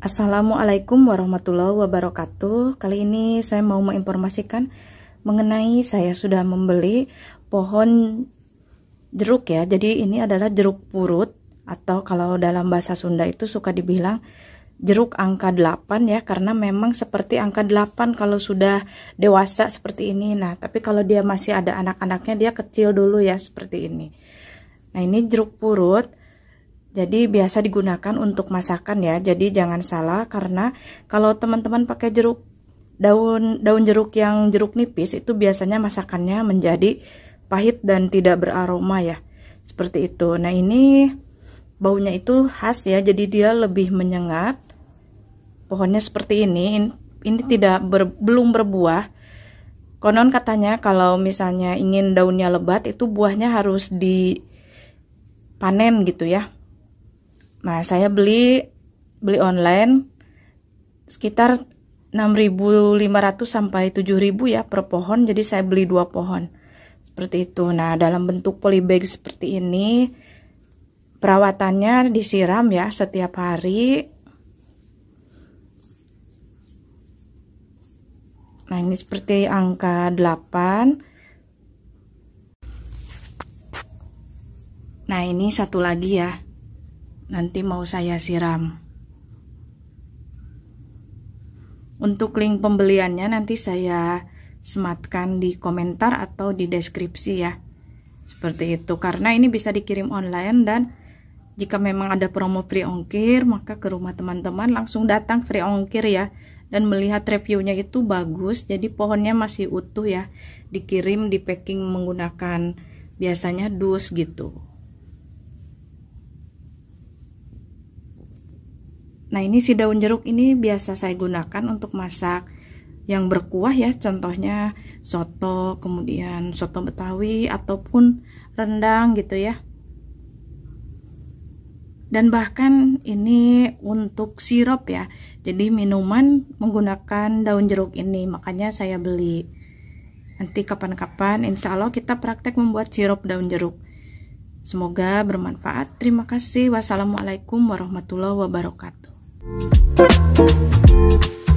Assalamualaikum warahmatullahi wabarakatuh. Kali ini saya mau menginformasikan mengenai saya sudah membeli pohon jeruk ya. Jadi ini adalah jeruk purut atau kalau dalam bahasa Sunda itu suka dibilang jeruk angka 8 ya karena memang seperti angka 8 kalau sudah dewasa seperti ini. Nah, tapi kalau dia masih ada anak-anaknya dia kecil dulu ya seperti ini. Nah, ini jeruk purut jadi biasa digunakan untuk masakan ya. Jadi jangan salah karena kalau teman-teman pakai jeruk daun daun jeruk yang jeruk nipis itu biasanya masakannya menjadi pahit dan tidak beraroma ya. Seperti itu. Nah, ini baunya itu khas ya. Jadi dia lebih menyengat. Pohonnya seperti ini. Ini tidak ber, belum berbuah. Konon katanya kalau misalnya ingin daunnya lebat itu buahnya harus dipanen gitu ya Nah, saya beli beli online sekitar 6.500 sampai 7.000 ya per pohon. Jadi saya beli dua pohon. Seperti itu. Nah, dalam bentuk polybag seperti ini perawatannya disiram ya setiap hari. Nah, ini seperti angka 8. Nah, ini satu lagi ya nanti mau saya siram. Untuk link pembeliannya nanti saya sematkan di komentar atau di deskripsi ya. Seperti itu, karena ini bisa dikirim online dan jika memang ada promo free ongkir, maka ke rumah teman-teman langsung datang free ongkir ya. Dan melihat reviewnya itu bagus, jadi pohonnya masih utuh ya. Dikirim, di packing menggunakan biasanya dus gitu. Nah ini si daun jeruk ini biasa saya gunakan untuk masak yang berkuah ya contohnya soto kemudian soto betawi ataupun rendang gitu ya dan bahkan ini untuk sirup ya jadi minuman menggunakan daun jeruk ini makanya saya beli nanti kapan-kapan insya Allah kita praktek membuat sirup daun jeruk semoga bermanfaat terima kasih wassalamualaikum warahmatullahi wabarakatuh Thank you.